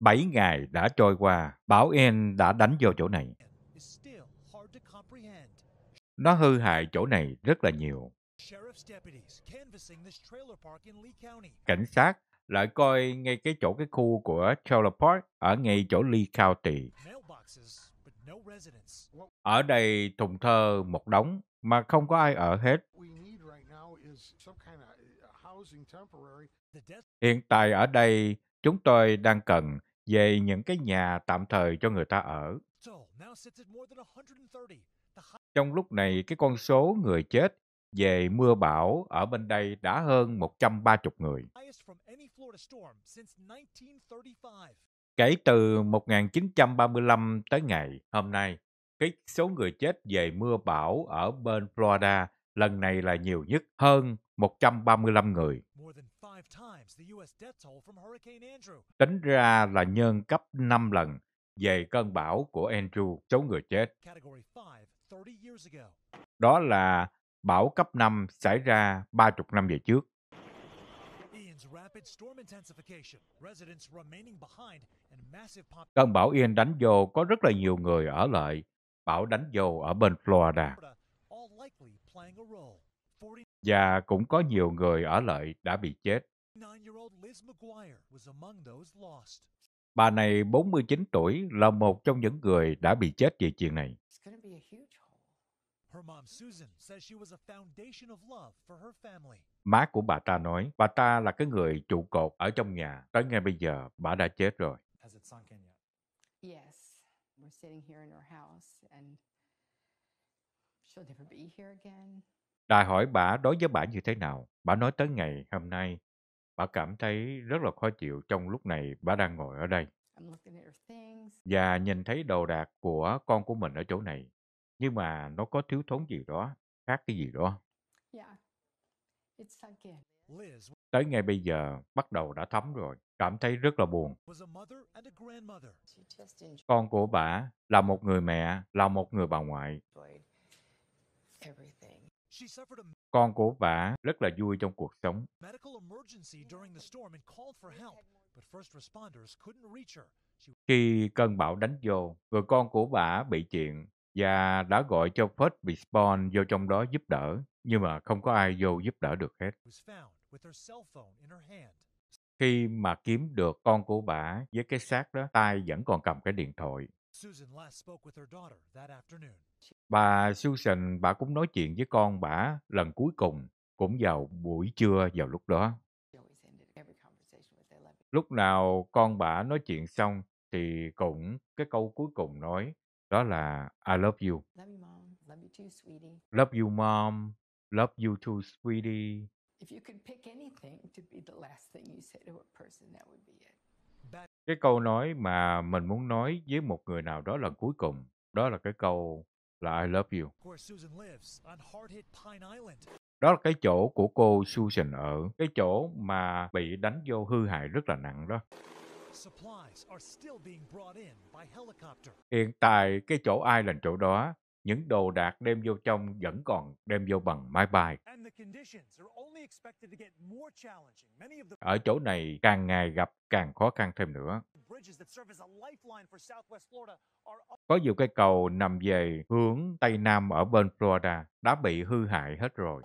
Bảy ngày đã trôi qua, bão En đã đánh vào chỗ này. Nó hư hại chỗ này rất là nhiều. Cảnh sát lại coi ngay cái chỗ cái khu của Trailer Park ở ngay chỗ Lee County. Ở đây thùng thơ một đống mà không có ai ở hết. Hiện tại ở đây, chúng tôi đang cần về những cái nhà tạm thời cho người ta ở. Trong lúc này, cái con số người chết về mưa bão ở bên đây đã hơn 130 người. Kể từ 1935 tới ngày hôm nay, cái số người chết về mưa bão ở bên Florida lần này là nhiều nhất, hơn 135 người. Tính ra là nhân cấp 5 lần về cơn bão của Andrew, số người chết. Đó là bão cấp 5 xảy ra 30 năm về trước. Cơn bão Ian đánh vô có rất là nhiều người ở lại. Bão đánh vô ở bên Florida. Và cũng có nhiều người ở lại đã bị chết. Bà này 49 tuổi là một trong những người đã bị chết vì chuyện này. Má của bà ta nói, bà ta là cái người trụ cột ở trong nhà. Tới ngay bây giờ, bà đã chết rồi đại hỏi bà đối với bà như thế nào. Bà nói tới ngày hôm nay, bà cảm thấy rất là khó chịu trong lúc này bà đang ngồi ở đây. Và nhìn thấy đồ đạc của con của mình ở chỗ này. Nhưng mà nó có thiếu thốn gì đó, khác cái gì đó. Tới ngày bây giờ, bắt đầu đã thấm rồi, cảm thấy rất là buồn. Con của bà là một người mẹ, là một người bà ngoại. Con cố vả rất là vui trong cuộc sống. Khi cơn bão đánh vô, người con của bà bị chuyện và đã gọi cho First Response vô trong đó giúp đỡ, nhưng mà không có ai vô giúp đỡ được hết. Khi mà kiếm được con của bà với cái xác đó, tay vẫn còn cầm cái điện thoại. Susan last spoke with her daughter that afternoon. Bà Susan bà cũng nói chuyện với con bà lần cuối cùng cũng vào buổi trưa vào lúc đó. Lúc nào con bà nói chuyện xong thì cũng cái câu cuối cùng nói đó là I love you. Love you mom, love you too sweetie. If you could pick anything to be the last thing you say to a person that would be it. Cái câu nói mà mình muốn nói với một người nào đó lần cuối cùng, đó là cái câu là I Love You. Đó là cái chỗ của cô Susan ở, cái chỗ mà bị đánh vô hư hại rất là nặng đó. Hiện tại cái chỗ ai là chỗ đó, những đồ đạc đem vô trong vẫn còn đem vô bằng máy bay. Ở chỗ này càng ngày gặp càng khó khăn thêm nữa. Có nhiều cây cầu nằm về hướng Tây Nam ở bên Florida đã bị hư hại hết rồi.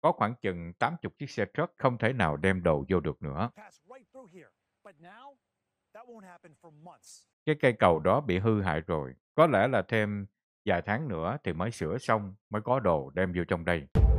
Có khoảng chừng 80 chiếc xe truck không thể nào đem đồ vô được nữa. Cái cây cầu đó bị hư hại rồi. Có lẽ là thêm vài tháng nữa thì mới sửa xong, mới có đồ đem vô trong đây.